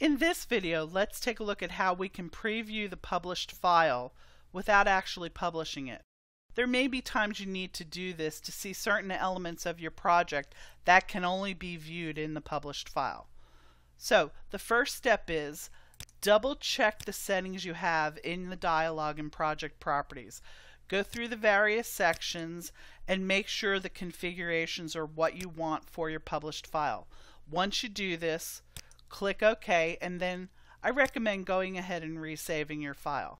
In this video, let's take a look at how we can preview the published file without actually publishing it. There may be times you need to do this to see certain elements of your project that can only be viewed in the published file. So the first step is double check the settings you have in the dialog and project properties. Go through the various sections and make sure the configurations are what you want for your published file. Once you do this, click OK, and then I recommend going ahead and resaving your file.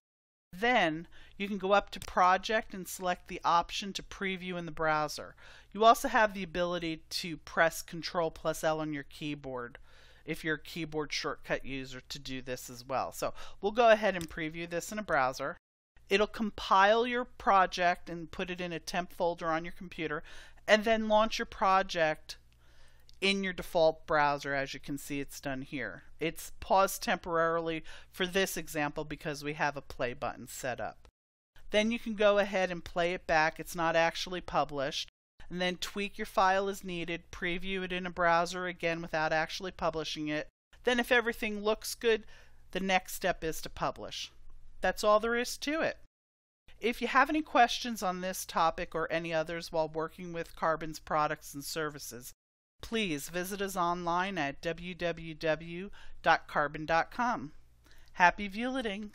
Then you can go up to Project and select the option to preview in the browser. You also have the ability to press Control plus L on your keyboard if you're a keyboard shortcut user to do this as well. So we'll go ahead and preview this in a browser. It'll compile your project and put it in a temp folder on your computer and then launch your project in your default browser as you can see it's done here. It's paused temporarily for this example because we have a play button set up. Then you can go ahead and play it back. It's not actually published. And then tweak your file as needed, preview it in a browser again without actually publishing it. Then if everything looks good, the next step is to publish. That's all there is to it. If you have any questions on this topic or any others while working with Carbon's products and services, Please visit us online at www.carbon.com. Happy viewing!